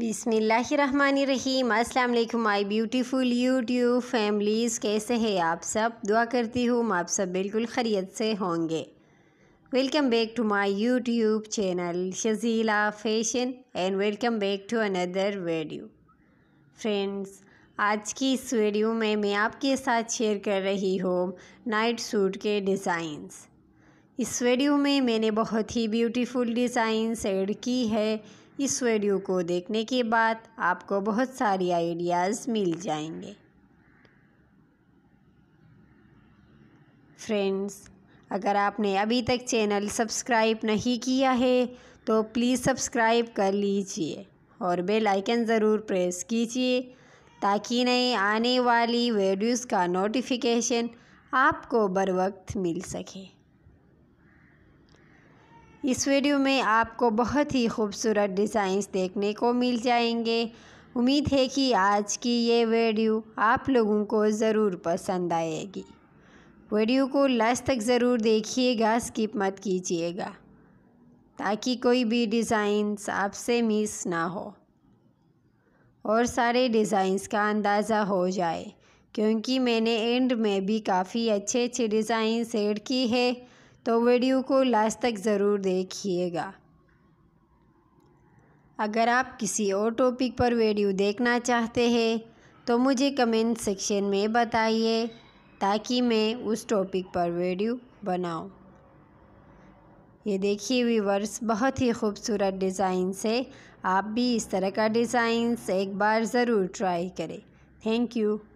बिसमीम अल्लाम my beautiful YouTube families कैसे हैं आप सब दुआ करती हूँ आप सब बिल्कुल खरीत से होंगे welcome back to my YouTube channel Shajila fashion and welcome back to another video friends आज की इस वीडियो में मैं आपके साथ शेयर कर रही हूँ नाइट सूट के डिज़ाइंस इस वीडियो में मैंने बहुत ही ब्यूटीफुल डिज़ाइंस एड की है इस वीडियो को देखने के बाद आपको बहुत सारी आइडियाज़ मिल जाएंगे फ्रेंड्स अगर आपने अभी तक चैनल सब्सक्राइब नहीं किया है तो प्लीज़ सब्सक्राइब कर लीजिए और बेल आइकन ज़रूर प्रेस कीजिए ताकि नई आने वाली वीडियोस का नोटिफिकेशन आपको बर वक्त मिल सके इस वीडियो में आपको बहुत ही खूबसूरत डिज़ाइंस देखने को मिल जाएंगे उम्मीद है कि आज की ये वीडियो आप लोगों को ज़रूर पसंद आएगी वीडियो को लास्ट तक ज़रूर देखिएगा स्किप मत कीजिएगा ताकि कोई भी डिज़ाइंस आपसे मिस ना हो और सारे डिज़ाइंस का अंदाज़ा हो जाए क्योंकि मैंने एंड में भी काफ़ी अच्छे अच्छे डिज़ाइंस एड की है तो वीडियो को लास्ट तक ज़रूर देखिएगा अगर आप किसी और टॉपिक पर वीडियो देखना चाहते हैं तो मुझे कमेंट सेक्शन में बताइए ताकि मैं उस टॉपिक पर वीडियो बनाऊं। ये देखिए व्यूवर्स बहुत ही खूबसूरत डिज़ाइन से आप भी इस तरह का डिज़ाइंस एक बार ज़रूर ट्राई करें थैंक यू